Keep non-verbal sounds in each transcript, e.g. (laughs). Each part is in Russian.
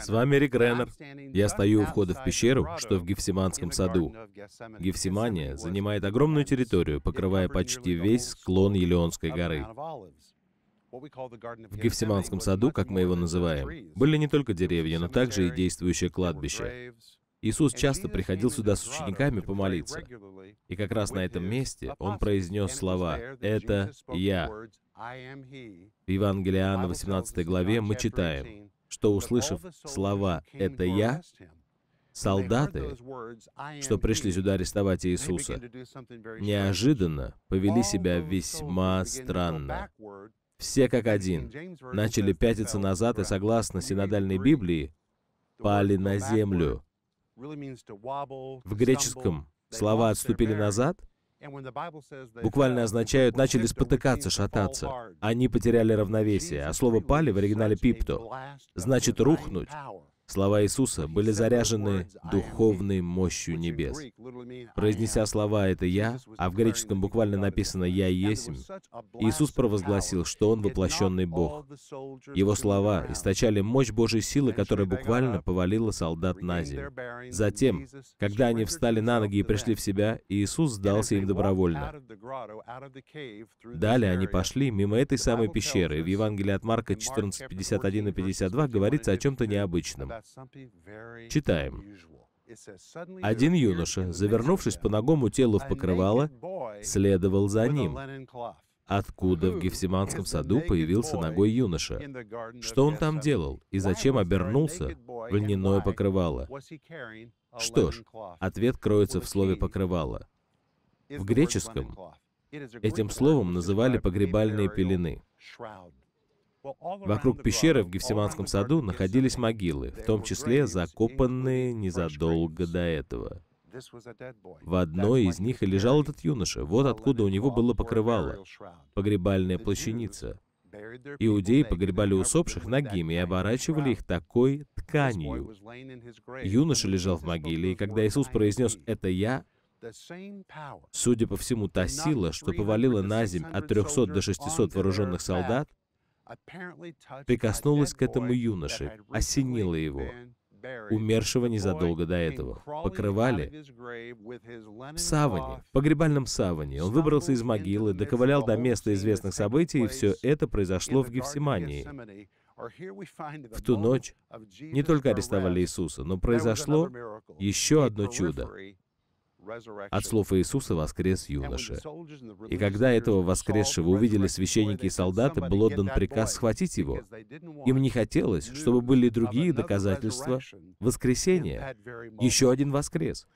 С вами Рик Реннер. Я стою у входа в пещеру, что в Гефсиманском саду. Гефсимания занимает огромную территорию, покрывая почти весь склон Елеонской горы. В Гефсиманском саду, как мы его называем, были не только деревья, но также и действующее кладбище. Иисус часто приходил сюда с учениками помолиться. И как раз на этом месте он произнес слова «Это я». В Евангелии Иоанна 18 главе мы читаем что, услышав слова «это я», солдаты, что пришли сюда арестовать Иисуса, неожиданно повели себя весьма странно. Все как один начали пятиться назад и, согласно синодальной Библии, пали на землю. В греческом слова «отступили назад» буквально означают «начали спотыкаться, шататься». Они потеряли равновесие, а слово «пали» в оригинале «пипто» значит «рухнуть». Слова Иисуса были заряжены духовной мощью небес. Произнеся слова «это я», а в греческом буквально написано «я есть», Иисус провозгласил, что Он воплощенный Бог. Его слова источали мощь Божьей силы, которая буквально повалила солдат на землю. Затем, когда они встали на ноги и пришли в себя, Иисус сдался им добровольно. Далее они пошли мимо этой самой пещеры. В Евангелии от Марка 14, 51 и 52 говорится о чем-то необычном. Читаем. Один юноша, завернувшись по ногому телу в покрывало, следовал за ним. Откуда в Гефсиманском саду появился ногой юноша? Что он там делал и зачем обернулся в льняное покрывало? Что ж, ответ кроется в слове «покрывало». В греческом этим словом называли погребальные пелены. Вокруг пещеры в Гефсиманском саду находились могилы, в том числе закопанные незадолго до этого. В одной из них и лежал этот юноша. Вот откуда у него было покрывало. Погребальная плащаница. Иудеи погребали усопших ногими и оборачивали их такой тканью. Юноша лежал в могиле, и когда Иисус произнес «это я», судя по всему, та сила, что повалила на земь от 300 до 600 вооруженных солдат, прикоснулась к этому юноше, осенила его, умершего незадолго до этого. Покрывали в саване, погребальном саване. Он выбрался из могилы, доковылял до места известных событий, и все это произошло в Гефсимании. В ту ночь не только арестовали Иисуса, но произошло еще одно чудо. От слов Иисуса воскрес юноша. И когда этого воскресшего увидели священники и солдаты, был отдан приказ схватить его. Им не хотелось, чтобы были другие доказательства воскресения. Еще один воскрес.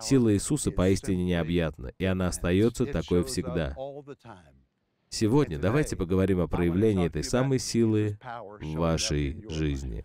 Сила Иисуса поистине необъятна, и она остается такой всегда. Сегодня давайте поговорим о проявлении этой самой силы в вашей жизни.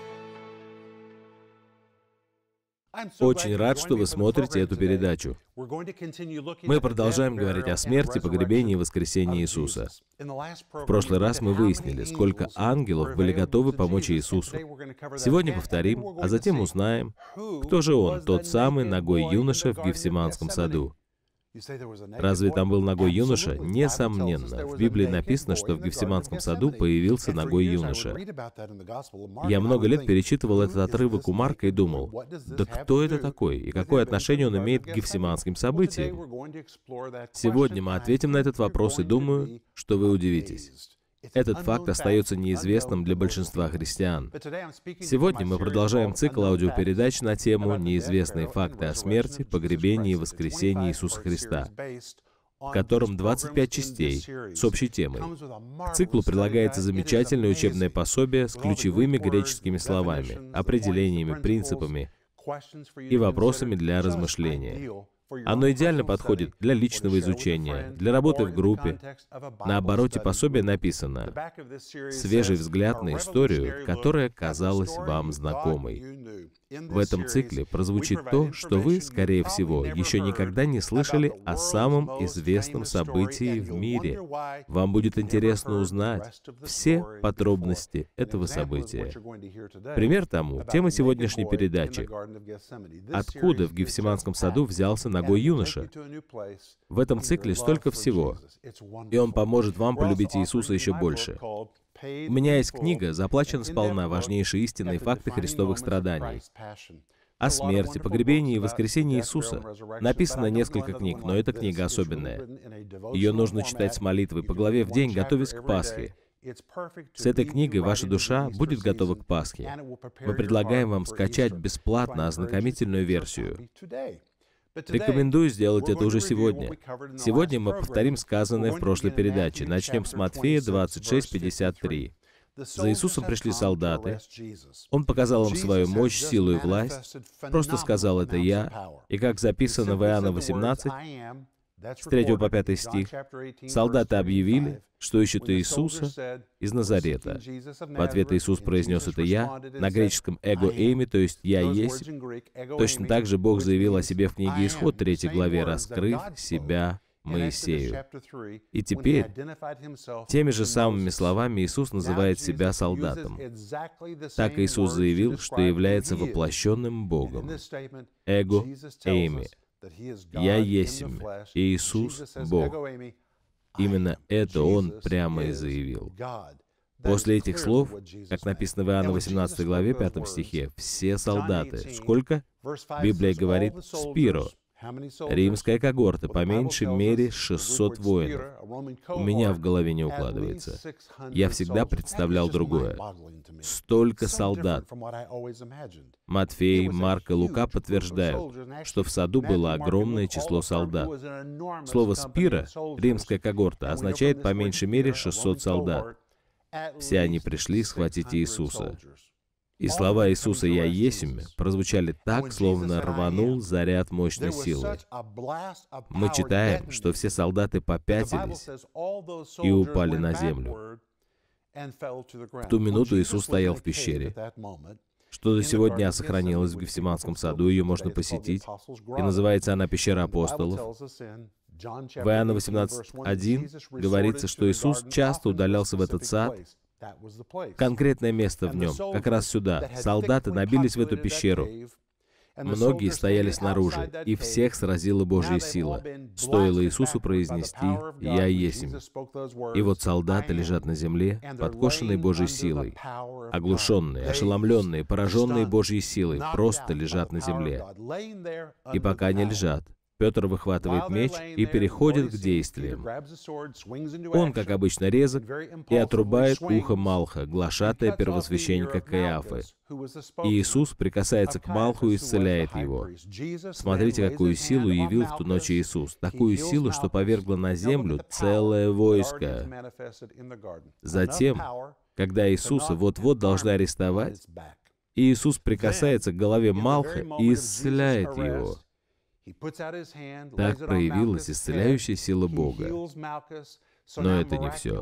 Очень рад, что вы смотрите эту передачу. Мы продолжаем говорить о смерти, погребении и воскресении Иисуса. В прошлый раз мы выяснили, сколько ангелов были готовы помочь Иисусу. Сегодня повторим, а затем узнаем, кто же он, тот самый ногой юноша в Гефсиманском саду. Разве там был ногой юноша? Несомненно. В Библии написано, что в Гефсиманском саду появился ногой юноша. Я много лет перечитывал этот отрывок у Марка и думал, да кто это такой и какое отношение он имеет к гефсиманским событиям? Сегодня мы ответим на этот вопрос и думаю, что вы удивитесь. Этот факт остается неизвестным для большинства христиан. Сегодня мы продолжаем цикл аудиопередач на тему «Неизвестные факты о смерти, погребении и воскресении Иисуса Христа», в котором 25 частей с общей темой. К циклу прилагается замечательное учебное пособие с ключевыми греческими словами, определениями, принципами и вопросами для размышления. Оно идеально подходит для личного изучения, для работы в группе. На обороте пособия написано «Свежий взгляд на историю, которая казалась вам знакомой». В этом цикле прозвучит то, что вы, скорее всего, еще никогда не слышали о самом известном событии в мире. Вам будет интересно узнать все подробности этого события. Пример тому — тема сегодняшней передачи. Откуда в Гефсиманском саду взялся ногой юноша? В этом цикле столько всего, и он поможет вам полюбить Иисуса еще больше. У меня есть книга, заплачена сполна важнейшие истины и факты христовых страданий. О смерти, погребении и воскресении Иисуса. Написано несколько книг, но эта книга особенная. Ее нужно читать с молитвой по главе в день, готовясь а к Пасхе. С этой книгой ваша душа будет готова к Пасхе. Мы предлагаем вам скачать бесплатно ознакомительную версию. Рекомендую сделать это уже сегодня. Сегодня мы повторим сказанное в прошлой передаче. Начнем с Матфея 26, 53. За Иисусом пришли солдаты. Он показал им свою мощь, силу и власть. Просто сказал «это я». И как записано в Иоанна 18, с 3 по 5 стих, солдаты объявили, что ищут Иисуса из Назарета. В ответ Иисус произнес это «я» на греческом «эго эми», то есть «я есть». Точно так же Бог заявил о себе в книге Исход 3 главе, раскрыв себя Моисею. И теперь теми же самыми словами Иисус называет себя солдатом. Так Иисус заявил, что является воплощенным Богом. Эго, Эйми. Я есть Иисус Бог. Именно это он прямо и заявил. После этих слов, как написано в Иоанна 18 главе 5 стихе, все солдаты, сколько? Библия говорит «спиро», Римская когорта по меньшей мере 600 воинов. У меня в голове не укладывается. Я всегда представлял другое. Столько солдат. Матфей, Марк и Лука подтверждают, что в саду было огромное число солдат. Слово «спира» — римская когорта — означает по меньшей мере 600 солдат. Все они пришли схватить Иисуса. И слова Иисуса «Я есмь» прозвучали так, словно рванул заряд мощной силы. Мы читаем, что все солдаты попятились и упали на землю. В ту минуту Иисус стоял в пещере. Что до сегодня сохранилось в Гефсиманском саду, ее можно посетить, и называется она «Пещера апостолов». В Иоанна 18.1 говорится, что Иисус часто удалялся в этот сад Конкретное место в нем, как раз сюда. Солдаты набились в эту пещеру. Многие стояли снаружи, и всех сразила Божья сила. Стоило Иисусу произнести «Я есть И вот солдаты лежат на земле, подкошенные Божьей силой. Оглушенные, ошеломленные, пораженные Божьей силой, просто лежат на земле. И пока они лежат, Петр выхватывает меч и переходит к действиям. Он, как обычно, резок и отрубает ухо Малха, глашатая первосвященника Каиафы. Иисус прикасается к Малху и исцеляет его. Смотрите, какую силу явил в ту ночь Иисус. Такую силу, что повергло на землю целое войско. Затем, когда Иисуса вот-вот должны арестовать, Иисус прикасается к голове Малха и исцеляет его. Так проявилась исцеляющая сила Бога. Но это не все.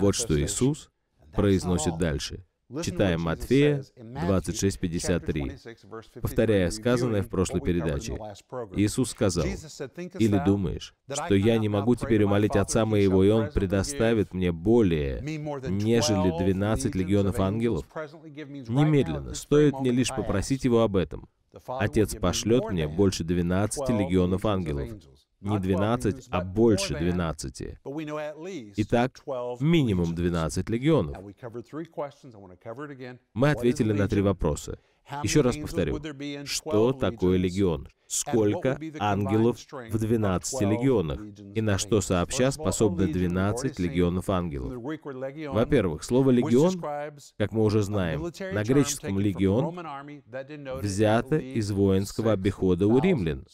Вот что Иисус произносит дальше. Читаем Матфея 26:53, повторяя сказанное в прошлой передаче. Иисус сказал, «Или думаешь, что я не могу теперь умолить Отца Моего, и Он предоставит мне более, нежели 12 легионов ангелов? Немедленно, стоит мне лишь попросить Его об этом». Отец пошлет мне больше 12 легионов ангелов. Не 12, а больше 12. Итак, минимум 12 легионов. Мы ответили на три вопроса. Еще раз повторю, что такое легион? Сколько ангелов в 12 легионах? И на что сообща способны 12 легионов ангелов? Во-первых, слово «легион», как мы уже знаем, на греческом «легион» взято из воинского обихода у римлян.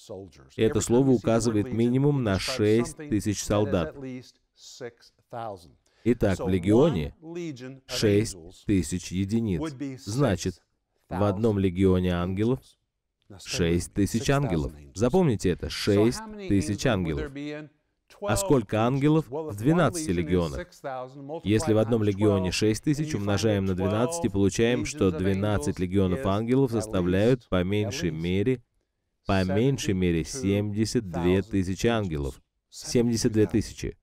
И это слово указывает минимум на 6 тысяч солдат. Итак, в легионе 6 тысяч единиц. Значит, в одном легионе ангелов 6 тысяч ангелов. Запомните это, 6 тысяч ангелов. А сколько ангелов в 12 легионах? Если в одном легионе 6 тысяч, умножаем на 12 и получаем, что 12 легионов ангелов составляют по меньшей мере, по меньшей мере 72 тысячи ангелов. 72 тысячи.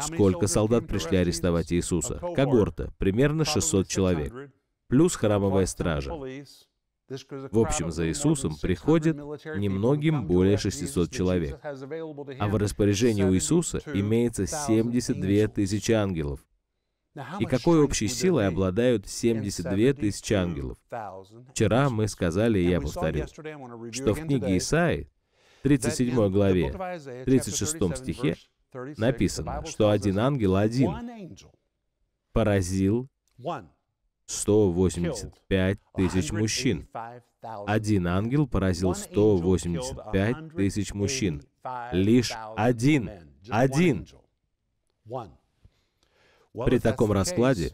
Сколько солдат пришли арестовать Иисуса? Когорта. Примерно 600 человек плюс храмовая стража. В общем, за Иисусом приходит немногим более 600 человек. А в распоряжении у Иисуса имеется 72 тысячи ангелов. И какой общей силой обладают 72 тысячи ангелов? Вчера мы сказали, и я повторю, что в книге Исаи, 37 главе, 36 стихе, написано, что один ангел один поразил 185 тысяч мужчин. Один ангел поразил 185 тысяч мужчин. Лишь один. Один. При таком раскладе,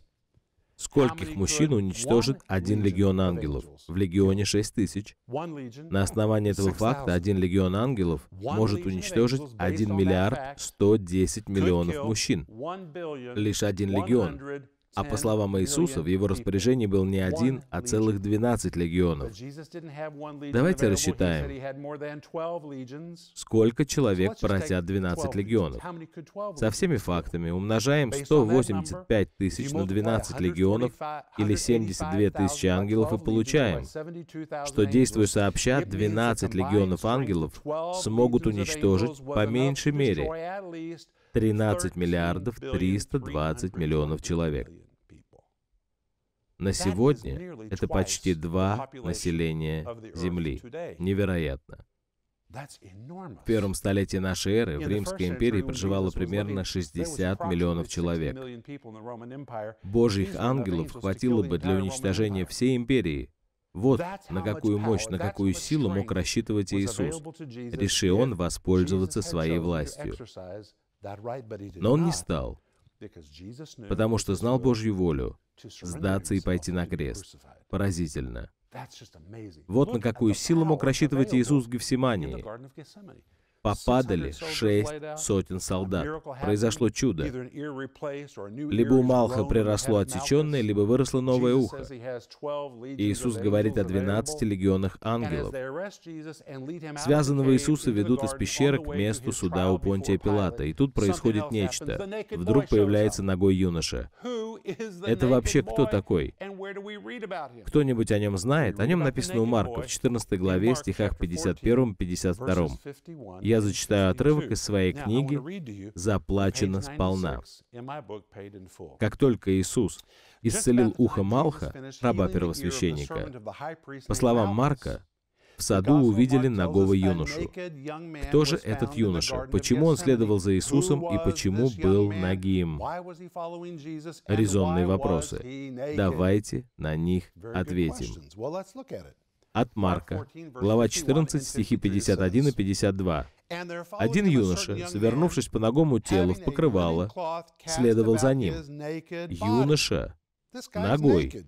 скольких мужчин уничтожит один легион ангелов? В легионе 6 тысяч. На основании этого факта один легион ангелов может уничтожить 1 миллиард 110 миллионов мужчин. Лишь один легион а по словам Иисуса, в его распоряжении был не один, а целых 12 легионов. Давайте рассчитаем, сколько человек поразят 12 легионов. Со всеми фактами умножаем 185 тысяч на 12 легионов или 72 тысячи ангелов и получаем, что действуя сообща, 12 легионов ангелов смогут уничтожить по меньшей мере 13 миллиардов 320 миллионов человек. На сегодня это почти два населения Земли. Невероятно. В первом столетии нашей эры в Римской империи проживало примерно 60 миллионов человек. Божьих ангелов хватило бы для уничтожения всей империи. Вот на какую мощь, на какую силу мог рассчитывать Иисус, реши он воспользоваться своей властью. Но он не стал, потому что знал Божью волю — сдаться и пойти на крест. Поразительно. Вот на какую силу мог рассчитывать Иисус в Гефсимании, попадали шесть сотен солдат. Произошло чудо. Либо у Малха приросло отсеченное, либо выросло новое ухо. Иисус говорит о 12 легионах ангелов. Связанного Иисуса ведут из пещеры к месту суда у Понтия Пилата, и тут происходит нечто. Вдруг появляется ногой юноша. Это вообще кто такой? Кто-нибудь о нем знает? О нем написано у Марка в 14 главе, стихах 51-52. Я я зачитаю отрывок из своей книги «Заплачено сполна». Как только Иисус исцелил ухо Малха, раба первосвященника, по словам Марка, в саду увидели нагого юношу. Кто же этот юноша? Почему он следовал за Иисусом и почему был нагим? Резонные вопросы. Давайте на них ответим. От Марка, глава 14, стихи 51 и 52. Один юноша, завернувшись по ногому телу в покрывало, следовал за ним. Юноша ногой.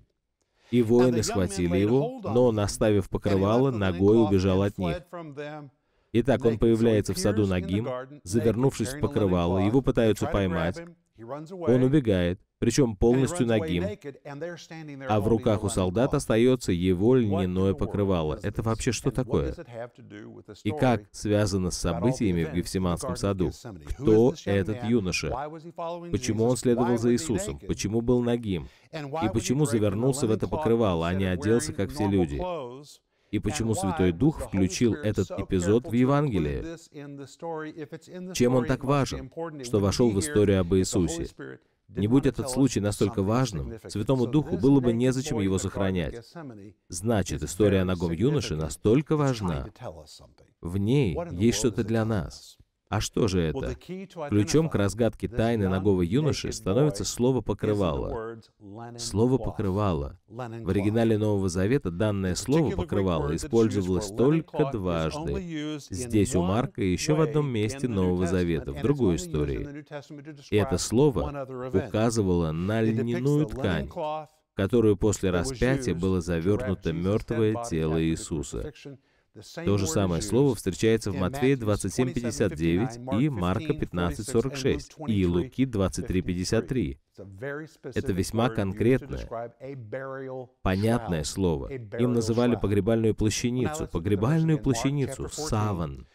И воины схватили его, но он, оставив покрывало, ногой убежал от них. Итак, он появляется в саду Нагим, завернувшись в покрывало, его пытаются поймать, он убегает, причем полностью нагим, а в руках у солдат остается его льняное покрывало. Это вообще что такое? И как связано с событиями в Гефсиманском саду? Кто этот юноша? Почему он следовал за Иисусом? Почему был нагим? И почему завернулся в это покрывало, а не оделся, как все люди? и почему Святой Дух включил этот эпизод в Евангелие. Чем он так важен, что вошел в историю об Иисусе? Не будь этот случай настолько важным, Святому Духу было бы незачем его сохранять. Значит, история о ногом юноши настолько важна. В ней есть что-то для нас. А что же это? Ключом к разгадке тайны ногого юноши становится слово «покрывало». Слово «покрывало». В оригинале Нового Завета данное слово «покрывало» использовалось только дважды. Здесь у Марка и еще в одном месте Нового Завета, в другой истории. И это слово указывало на льняную ткань, которую после распятия было завернуто мертвое тело Иисуса. То же самое слово встречается в Матфея 27.59 и Марка 15.46 и Луки 23.53. Это весьма конкретное, понятное слово. Им называли погребальную плащаницу, погребальную плащаницу, саван.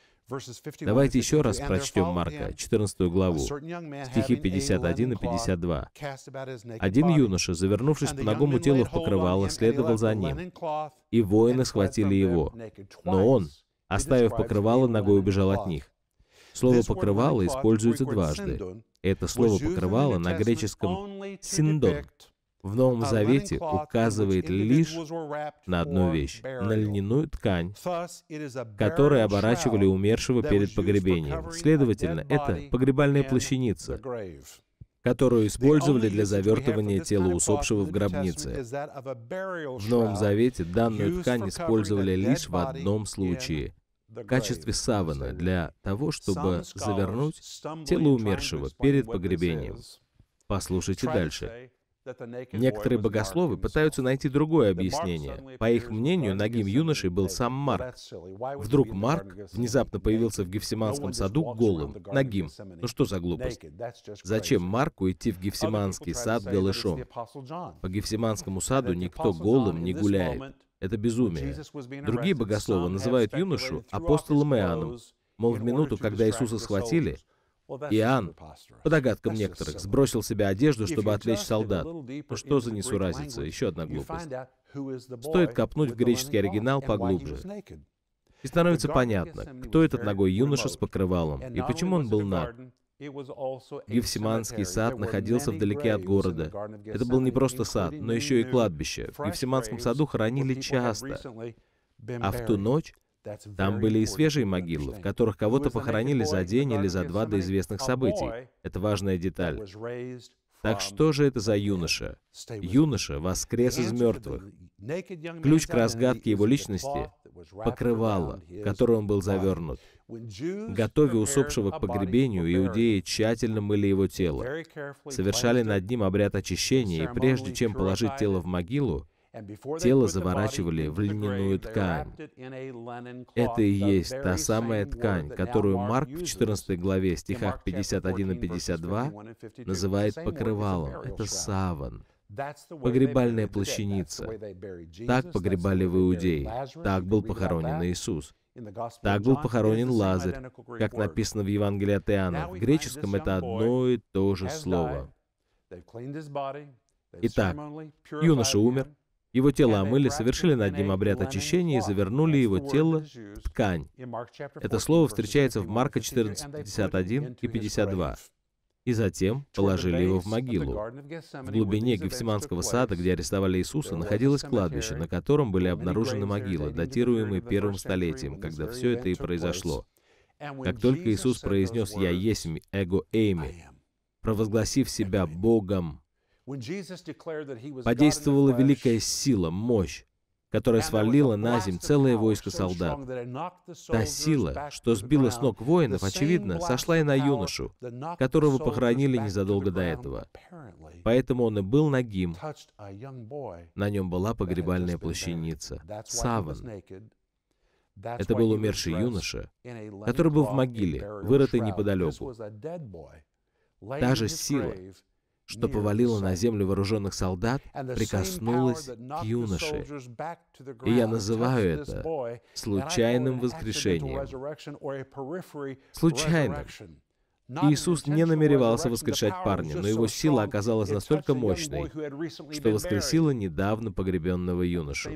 Давайте еще раз прочтем Марка, 14 главу, стихи 51 и 52. «Один юноша, завернувшись по ногому телу в покрывало, следовал за ним, и воины схватили его. Но он, оставив покрывало, ногой убежал от них. Слово «покрывало» используется дважды. Это слово «покрывало» на греческом «синдон» в Новом а Завете указывает лишь на одну вещь — на льняную ткань, которой оборачивали умершего перед погребением. Следовательно, это погребальная плащаница, которую использовали для завертывания тела усопшего в гробнице. В Новом Завете данную ткань использовали лишь в одном случае — в качестве савана для того, чтобы завернуть тело умершего перед погребением. Послушайте дальше. Некоторые богословы пытаются найти другое объяснение. По их мнению, нагим юношей был сам Марк. Вдруг Марк внезапно появился в Гефсиманском саду голым, нагим. Ну что за глупость? Зачем Марку идти в Гефсиманский сад голышом? По Гефсиманскому саду никто голым не гуляет. Это безумие. Другие богословы называют юношу апостолом Иоанном, Мол, в минуту, когда Иисуса схватили, Иоанн, по догадкам некоторых, сбросил себе одежду, чтобы отвлечь солдат. Ну что за несуразица? Еще одна глупость. Стоит копнуть в греческий оригинал поглубже. И становится понятно, кто этот ногой юноша с покрывалом, и почему он был наг. Гефсиманский сад находился вдалеке от города. Это был не просто сад, но еще и кладбище. В Гефсиманском саду хоронили часто. А в ту ночь там были и свежие могилы, в которых кого-то похоронили за день или за два до известных событий. Это важная деталь. Так что же это за юноша? Юноша воскрес из мертвых. Ключ к разгадке его личности — покрывало, которое он был завернут. Готовя усопшего к погребению, иудеи тщательно мыли его тело, совершали над ним обряд очищения, и прежде чем положить тело в могилу, Тело заворачивали в льняную ткань. Это и есть та самая ткань, которую Марк в 14 главе стихах 51 и 52 называет покрывалом. Это саван. Погребальная плащаница. Так погребали в Иудее. Так был похоронен Иисус. Так был похоронен Лазарь, как написано в Евангелии от Иоанна. В греческом это одно и то же слово. Итак, юноша умер, его тело омыли, совершили над ним обряд очищения и завернули его тело в ткань. Это слово встречается в Марка 14:51 и 52. И затем положили его в могилу. В глубине Гефсиманского сада, где арестовали Иисуса, находилось кладбище, на котором были обнаружены могилы, датируемые первым столетием, когда все это и произошло. Как только Иисус произнес «Я есмь эго эйми», провозгласив себя Богом, подействовала великая сила, мощь, которая свалила на земь целое войско солдат. Та сила, что сбила с ног воинов, очевидно, сошла и на юношу, которого похоронили незадолго до этого. Поэтому он и был нагим. На нем была погребальная плащаница, саван. Это был умерший юноша, который был в могиле, вырытой неподалеку. Та же сила, что повалило на землю вооруженных солдат, прикоснулось к юноше. И я называю это случайным воскрешением. Случайным. Иисус не намеревался воскрешать парня, но его сила оказалась настолько мощной, что воскресила недавно погребенного юношу.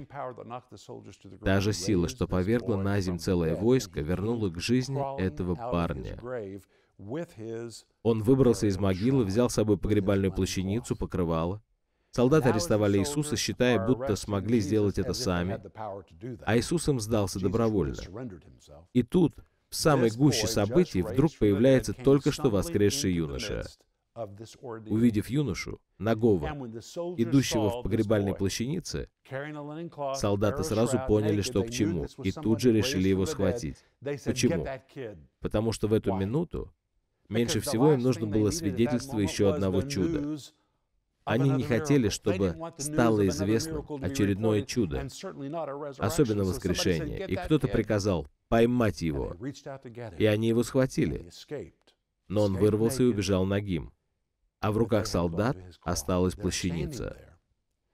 Та же сила, что повергла на земь целое войско, вернула к жизни этого парня. Он выбрался из могилы, взял с собой погребальную плащаницу, покрывало. Солдаты арестовали Иисуса, считая, будто смогли сделать это сами, а Иисус им сдался добровольно. И тут в самой гуще событий вдруг появляется только что воскресший юноша. Увидев юношу, нагого, идущего в погребальной плащанице, солдаты сразу поняли, что к чему, и тут же решили его схватить. Почему? Потому что в эту минуту меньше всего им нужно было свидетельство еще одного чуда они не хотели, чтобы стало известно очередное чудо, особенно воскрешение. И кто-то приказал поймать его, и они его схватили. Но он вырвался и убежал нагим, а в руках солдат осталась плащаница.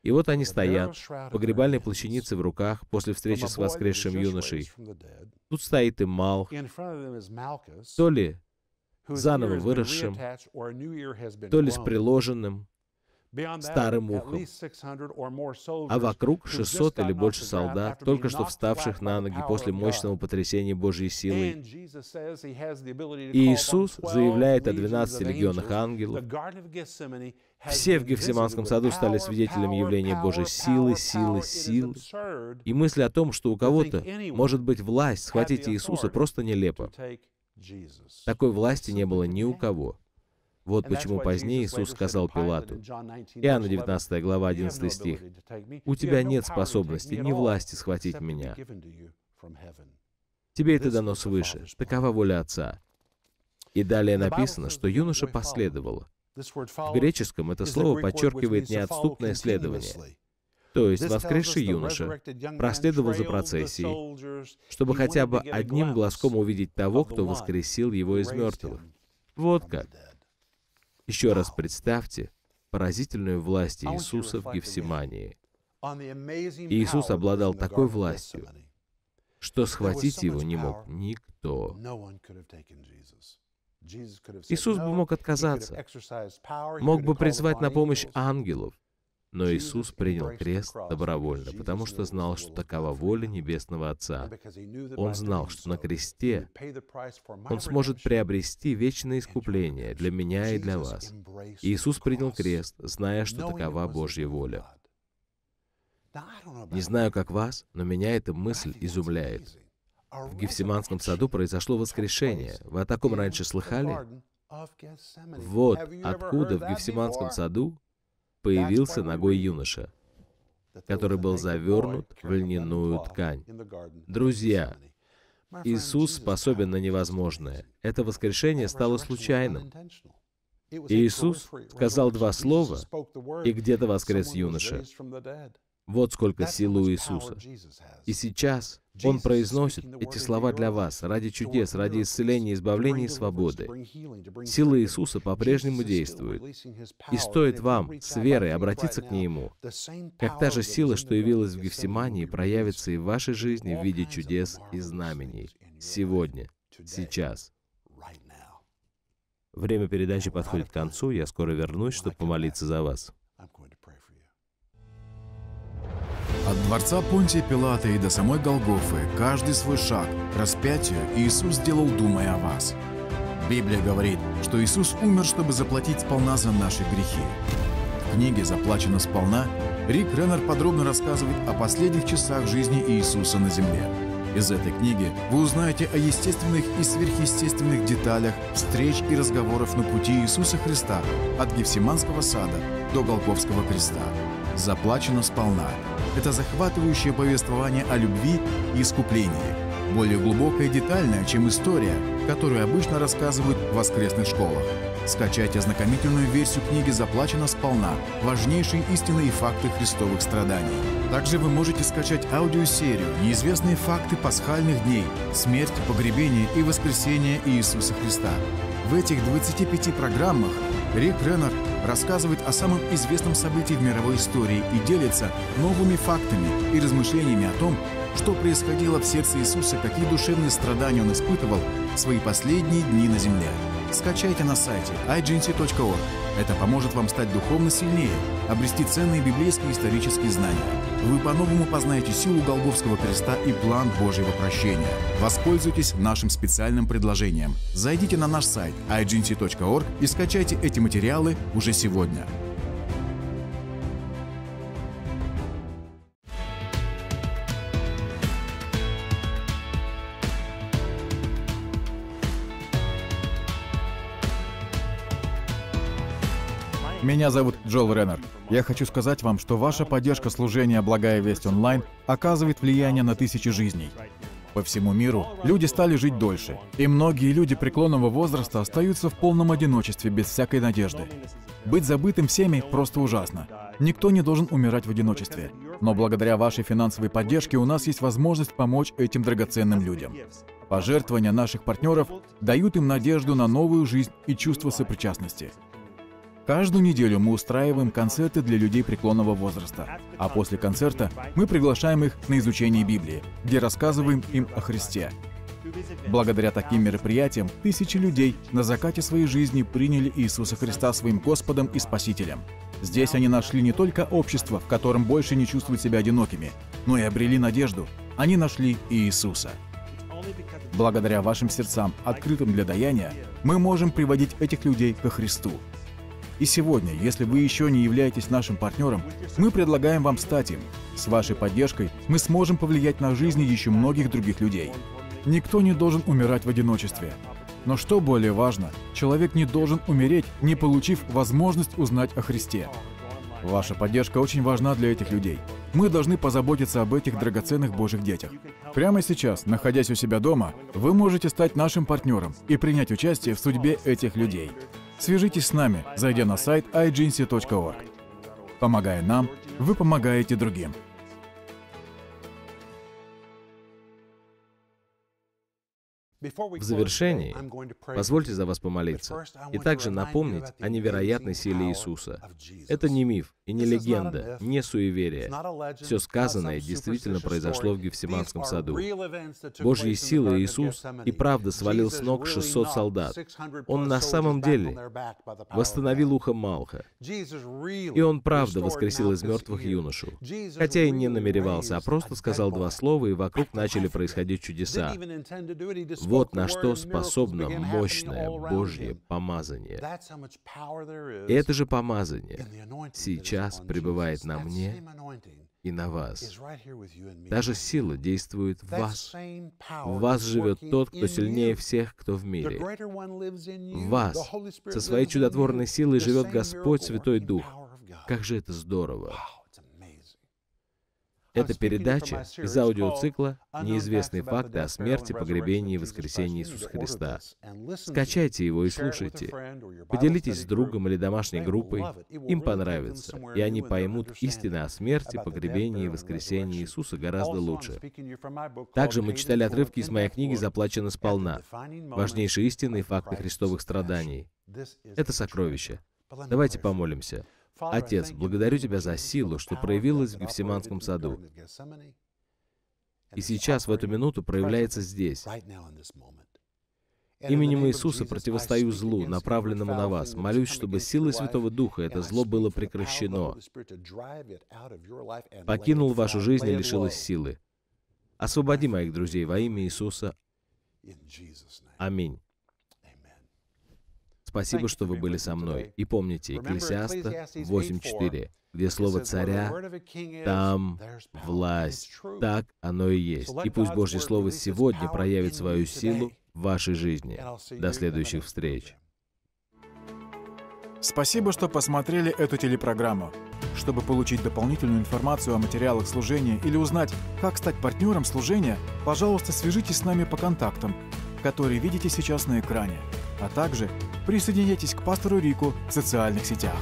И вот они стоят, погребальные плащаницы в руках после встречи с воскресшим юношей. Тут стоит и Малх, то ли заново выросшим, то ли с приложенным, старым ухом, а вокруг 600 или больше солдат, только что вставших на ноги после мощного потрясения Божьей силы. И Иисус заявляет о 12 легионах ангелов. Все в Гефсиманском саду стали свидетелем явления Божьей силы, силы, силы. И мысль о том, что у кого-то может быть власть схватить Иисуса, просто нелепо. Такой власти не было ни у кого. Вот почему позднее Иисус сказал Пилату, Иоанна 19 глава 11 стих, «У тебя нет способности, ни власти схватить меня. Тебе это дано свыше, такова воля Отца». И далее написано, что юноша последовал. В греческом это слово подчеркивает неотступное следование. То есть воскресший юноша проследовал за процессией, чтобы хотя бы одним глазком увидеть того, кто воскресил его из мертвых. Вот как. Еще раз представьте поразительную власть Иисуса в Гефсимании. Иисус обладал такой властью, что схватить его не мог никто. Иисус бы мог отказаться, мог бы призвать на помощь ангелов, но Иисус принял крест добровольно, потому что знал, что такова воля Небесного Отца. Он знал, что на кресте Он сможет приобрести вечное искупление для меня и для вас. Иисус принял крест, зная, что такова Божья воля. Не знаю, как вас, но меня эта мысль изумляет. В Гефсиманском саду произошло воскрешение. Вы о таком раньше слыхали? Вот откуда в Гефсиманском саду появился ногой юноша, который был завернут в льняную ткань. Друзья, Иисус способен на невозможное. Это воскрешение стало случайным. Иисус сказал два слова, и где-то воскрес юноша. Вот сколько сил у Иисуса. И сейчас он произносит эти слова для вас ради чудес, ради исцеления, избавления и свободы. Сила Иисуса по-прежнему действует. И стоит вам с верой обратиться к Нему, как та же сила, что явилась в Гефсимании, проявится и в вашей жизни в виде чудес и знамений. Сегодня, сейчас. Время передачи подходит к концу, я скоро вернусь, чтобы помолиться за вас. От дворца Понтия Пилата и до самой Голгофы каждый свой шаг, распятию Иисус сделал, думая о вас. Библия говорит, что Иисус умер, чтобы заплатить сполна за наши грехи. В книге «Заплачено сполна» Рик Реннер подробно рассказывает о последних часах жизни Иисуса на земле. Из этой книги вы узнаете о естественных и сверхъестественных деталях встреч и разговоров на пути Иисуса Христа от Гефсиманского сада до Голговского креста. Заплачено сполна это захватывающее повествование о любви и искуплении, более глубокое и детальное, чем история, которую обычно рассказывают в воскресных школах. Скачать ознакомительную версию книги заплачено сполна, важнейшие истины и факты христовых страданий. Также вы можете скачать аудиосерию «Неизвестные факты пасхальных дней. Смерть, погребение и воскресение Иисуса Христа». В этих 25 программах Рик Реннер рассказывает о самом известном событии в мировой истории и делится новыми фактами и размышлениями о том, что происходило в сердце Иисуса, какие душевные страдания он испытывал в свои последние дни на земле. Скачайте на сайте ignc.org. Это поможет вам стать духовно сильнее, обрести ценные библейские и исторические знания вы по-новому познаете силу Голговского креста и план Божьего прощения. Воспользуйтесь нашим специальным предложением. Зайдите на наш сайт ignc.org и скачайте эти материалы уже сегодня. Меня зовут Джол Реннер. Я хочу сказать вам, что ваша поддержка служения «Благая весть онлайн» оказывает влияние на тысячи жизней. По всему миру люди стали жить дольше, и многие люди преклонного возраста остаются в полном одиночестве без всякой надежды. Быть забытым всеми просто ужасно. Никто не должен умирать в одиночестве. Но благодаря вашей финансовой поддержке у нас есть возможность помочь этим драгоценным людям. Пожертвования наших партнеров дают им надежду на новую жизнь и чувство сопричастности. Каждую неделю мы устраиваем концерты для людей преклонного возраста, а после концерта мы приглашаем их на изучение Библии, где рассказываем им о Христе. Благодаря таким мероприятиям тысячи людей на закате своей жизни приняли Иисуса Христа своим Господом и Спасителем. Здесь они нашли не только общество, в котором больше не чувствуют себя одинокими, но и обрели надежду. Они нашли Иисуса. Благодаря вашим сердцам, открытым для даяния, мы можем приводить этих людей ко Христу, и сегодня, если вы еще не являетесь нашим партнером, мы предлагаем вам стать им. С вашей поддержкой мы сможем повлиять на жизни еще многих других людей. Никто не должен умирать в одиночестве. Но что более важно, человек не должен умереть, не получив возможность узнать о Христе. Ваша поддержка очень важна для этих людей. Мы должны позаботиться об этих драгоценных Божьих детях. Прямо сейчас, находясь у себя дома, вы можете стать нашим партнером и принять участие в судьбе этих людей. Свяжитесь с нами, зайдя на сайт iGency.org. Помогая нам, вы помогаете другим. В завершении позвольте за вас помолиться и также напомнить о невероятной силе Иисуса. Это не миф и не легенда, не суеверие. Все сказанное действительно произошло в Гефсиманском саду. Божьей силы Иисус и правда свалил с ног 600 солдат. Он на самом деле восстановил ухо Малха. И он правда воскресил из мертвых юношу. Хотя и не намеревался, а просто сказал два слова, и вокруг (laughs) начали происходить чудеса. Вот на что способно мощное Божье помазание. Это же помазание сейчас пребывает на мне и на вас. Та же сила действует в вас. В вас живет тот, кто сильнее всех, кто в мире. В вас со своей чудотворной силой живет Господь Святой Дух. Как же это здорово! Это передача из аудиоцикла «Неизвестные факты о смерти, погребении и воскресении Иисуса Христа». Скачайте его и слушайте. Поделитесь с другом или домашней группой. Им понравится, и они поймут истины о смерти, погребении и воскресении Иисуса гораздо лучше. Также мы читали отрывки из моей книги «Заплачено сполна». Важнейшие истины и факты христовых страданий. Это сокровище. Давайте помолимся. Отец, благодарю Тебя за силу, что проявилась в Гефсиманском саду. И сейчас, в эту минуту, проявляется здесь. Именем Иисуса противостою злу, направленному на вас. Молюсь, чтобы силой Святого Духа это зло было прекращено, покинул вашу жизнь и лишилось силы. Освободи моих друзей во имя Иисуса. Аминь. Спасибо, что вы были со мной. И помните, Экклесиаста 8.4, где слово «царя», там власть. Так оно и есть. И пусть Божье Слово сегодня проявит свою силу в вашей жизни. До следующих встреч. Спасибо, что посмотрели эту телепрограмму. Чтобы получить дополнительную информацию о материалах служения или узнать, как стать партнером служения, пожалуйста, свяжитесь с нами по контактам, которые видите сейчас на экране а также присоединяйтесь к пастору Рику в социальных сетях.